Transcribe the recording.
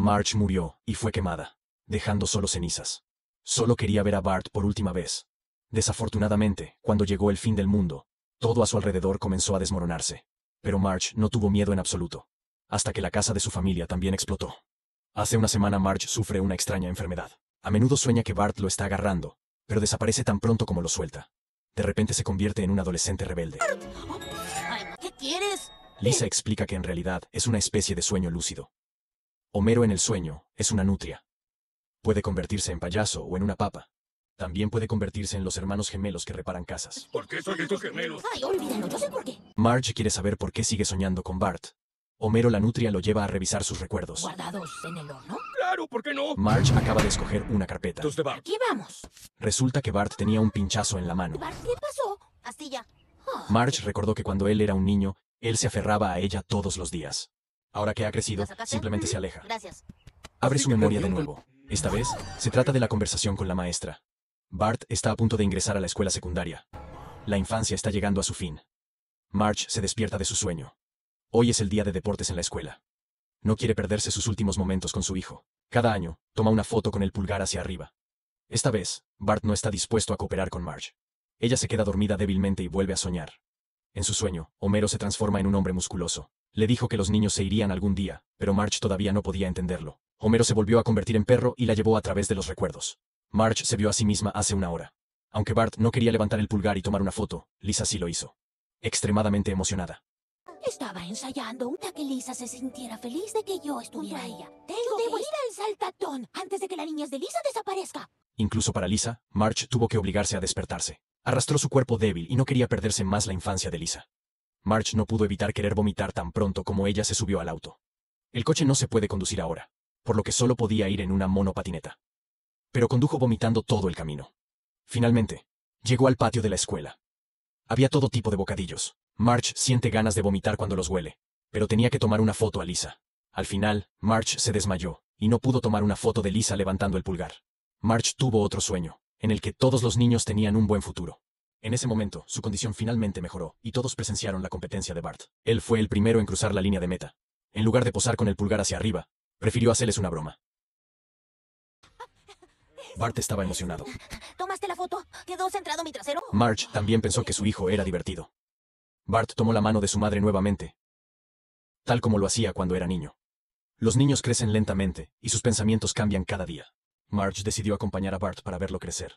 March murió y fue quemada, dejando solo cenizas. Solo quería ver a Bart por última vez. Desafortunadamente, cuando llegó el fin del mundo, todo a su alrededor comenzó a desmoronarse. Pero March no tuvo miedo en absoluto. Hasta que la casa de su familia también explotó. Hace una semana March sufre una extraña enfermedad. A menudo sueña que Bart lo está agarrando, pero desaparece tan pronto como lo suelta. De repente se convierte en un adolescente rebelde. ¿Qué Lisa explica que en realidad es una especie de sueño lúcido, Homero en el sueño es una nutria. Puede convertirse en payaso o en una papa. También puede convertirse en los hermanos gemelos que reparan casas. ¿Por qué son estos gemelos? Ay, olvídalo, yo sé por qué. Marge quiere saber por qué sigue soñando con Bart. Homero la nutria lo lleva a revisar sus recuerdos. ¿Guardados en el horno? Claro, ¿por qué no? Marge acaba de escoger una carpeta. Aquí vamos. Resulta que Bart tenía un pinchazo en la mano. ¿Bart qué pasó? Astilla. Marge recordó que cuando él era un niño, él se aferraba a ella todos los días. Ahora que ha crecido, simplemente se aleja. Abre su memoria de nuevo. Esta vez, se trata de la conversación con la maestra. Bart está a punto de ingresar a la escuela secundaria. La infancia está llegando a su fin. Marge se despierta de su sueño. Hoy es el día de deportes en la escuela. No quiere perderse sus últimos momentos con su hijo. Cada año, toma una foto con el pulgar hacia arriba. Esta vez, Bart no está dispuesto a cooperar con Marge. Ella se queda dormida débilmente y vuelve a soñar. En su sueño, Homero se transforma en un hombre musculoso. Le dijo que los niños se irían algún día, pero March todavía no podía entenderlo. Homero se volvió a convertir en perro y la llevó a través de los recuerdos. March se vio a sí misma hace una hora. Aunque Bart no quería levantar el pulgar y tomar una foto, Lisa sí lo hizo. Extremadamente emocionada. Estaba ensayando una que Lisa se sintiera feliz de que yo estuviera ella. Debo ir al saltatón antes de que la niña de Lisa desaparezca. Incluso para Lisa, March tuvo que obligarse a despertarse. Arrastró su cuerpo débil y no quería perderse más la infancia de Lisa. March no pudo evitar querer vomitar tan pronto como ella se subió al auto. El coche no se puede conducir ahora, por lo que solo podía ir en una monopatineta. Pero condujo vomitando todo el camino. Finalmente, llegó al patio de la escuela. Había todo tipo de bocadillos. March siente ganas de vomitar cuando los huele, pero tenía que tomar una foto a Lisa. Al final, March se desmayó, y no pudo tomar una foto de Lisa levantando el pulgar. March tuvo otro sueño, en el que todos los niños tenían un buen futuro. En ese momento, su condición finalmente mejoró, y todos presenciaron la competencia de Bart. Él fue el primero en cruzar la línea de meta. En lugar de posar con el pulgar hacia arriba, prefirió hacerles una broma. Bart estaba emocionado. ¿Tomaste la foto? ¿Quedó centrado mi trasero? Marge también pensó que su hijo era divertido. Bart tomó la mano de su madre nuevamente, tal como lo hacía cuando era niño. Los niños crecen lentamente, y sus pensamientos cambian cada día. Marge decidió acompañar a Bart para verlo crecer.